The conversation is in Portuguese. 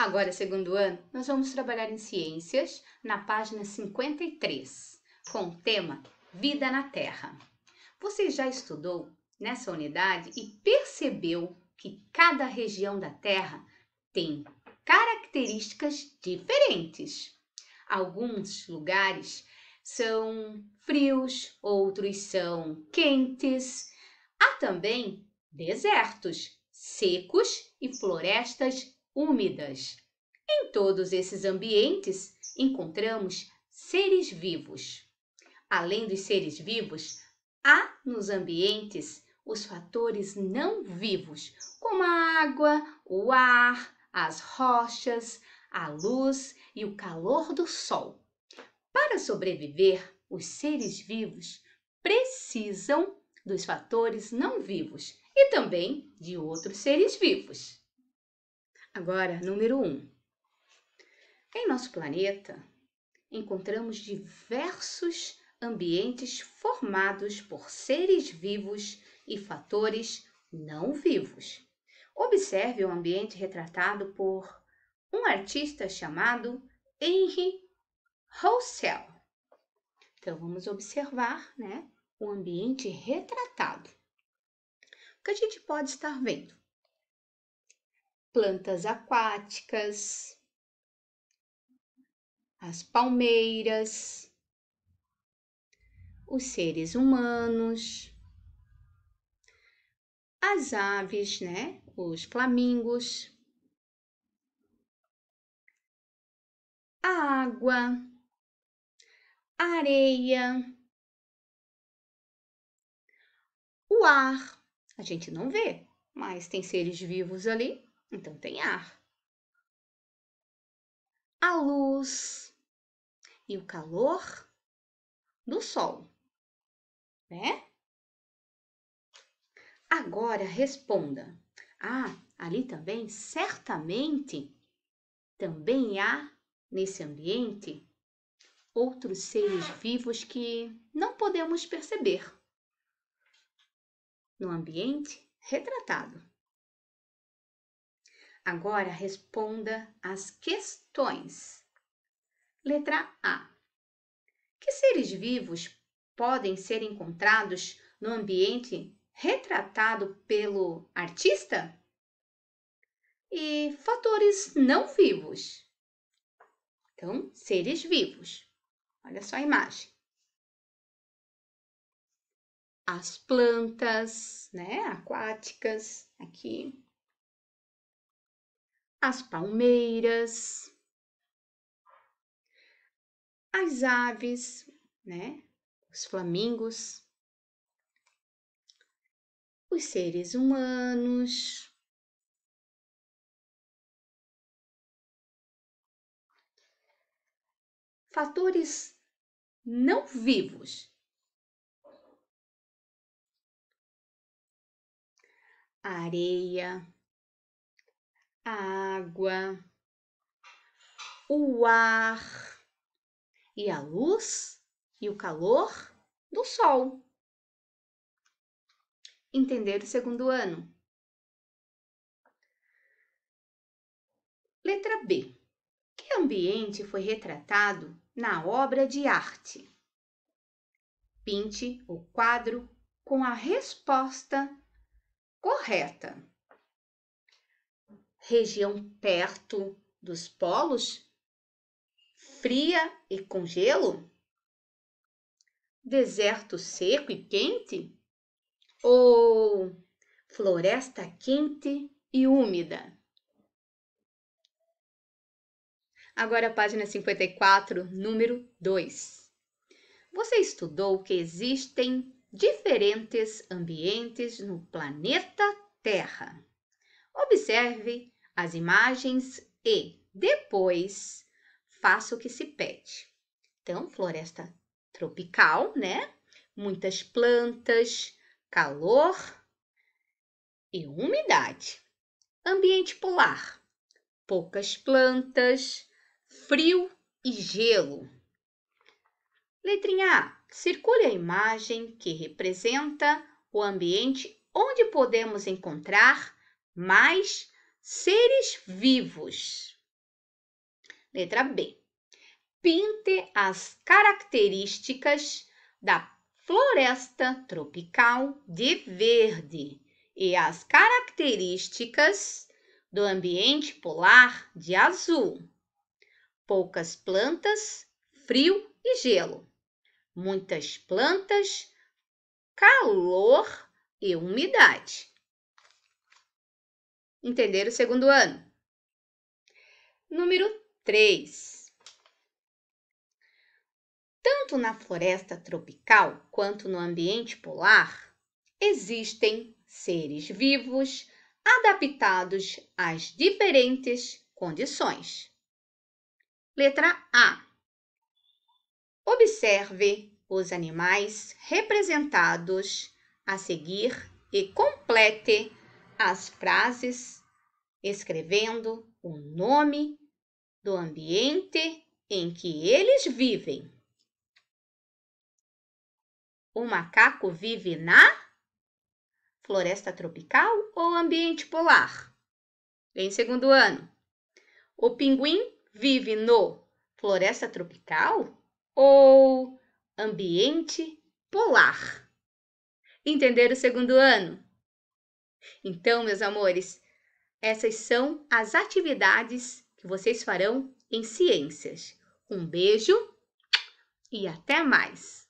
Agora, segundo ano, nós vamos trabalhar em ciências na página 53, com o tema Vida na Terra. Você já estudou nessa unidade e percebeu que cada região da Terra tem características diferentes. Alguns lugares são frios, outros são quentes. Há também desertos secos e florestas úmidas. Em todos esses ambientes encontramos seres vivos. Além dos seres vivos, há nos ambientes os fatores não vivos, como a água, o ar, as rochas, a luz e o calor do sol. Para sobreviver, os seres vivos precisam dos fatores não vivos e também de outros seres vivos. Agora, número 1. Um. Em nosso planeta, encontramos diversos ambientes formados por seres vivos e fatores não vivos. Observe o ambiente retratado por um artista chamado Henry Roussel. Então vamos observar, né, o ambiente retratado. O que a gente pode estar vendo? plantas aquáticas, as palmeiras, os seres humanos, as aves, né? Os flamingos, a água, a areia, o ar. A gente não vê, mas tem seres vivos ali então tem ar. A luz e o calor do sol, né? Agora responda. Ah, ali também certamente também há nesse ambiente outros seres vivos que não podemos perceber no ambiente retratado. Agora responda as questões. Letra A. Que seres vivos podem ser encontrados no ambiente retratado pelo artista? E fatores não vivos. Então, seres vivos. Olha só a imagem. As plantas, né, aquáticas aqui as palmeiras, as aves, né? Os flamingos, os seres humanos. Fatores não vivos. A areia, a água, o ar e a luz e o calor do sol. Entender o segundo ano. Letra B. Que ambiente foi retratado na obra de arte? Pinte o quadro com a resposta correta região perto dos polos? Fria e com gelo? Deserto seco e quente? Ou floresta quente e úmida? Agora, página 54, número 2. Você estudou que existem diferentes ambientes no planeta Terra. Observe as imagens e depois faça o que se pede. Então, floresta tropical, né? Muitas plantas, calor e umidade. Ambiente polar, poucas plantas, frio e gelo. Letrinha A. Circule a imagem que representa o ambiente onde podemos encontrar mais seres vivos. Letra B. Pinte as características da floresta tropical de verde e as características do ambiente polar de azul. Poucas plantas, frio e gelo. Muitas plantas, calor e umidade entender o segundo ano. Número 3. Tanto na floresta tropical quanto no ambiente polar, existem seres vivos adaptados às diferentes condições. Letra A. Observe os animais representados a seguir e complete as frases, escrevendo o nome do ambiente em que eles vivem. O macaco vive na floresta tropical ou ambiente polar? Em segundo ano. O pinguim vive no floresta tropical ou ambiente polar? Entender o segundo ano? Então, meus amores, essas são as atividades que vocês farão em ciências. Um beijo e até mais!